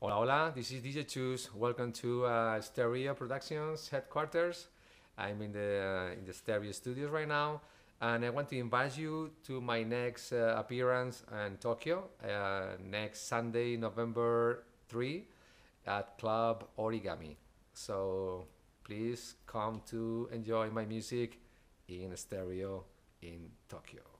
Hola, hola, this is DJ Choose. Welcome to uh, Stereo Productions headquarters. I'm in the, uh, in the Stereo studios right now, and I want to invite you to my next uh, appearance in Tokyo uh, next Sunday, November 3 at Club Origami. So please come to enjoy my music in stereo in Tokyo.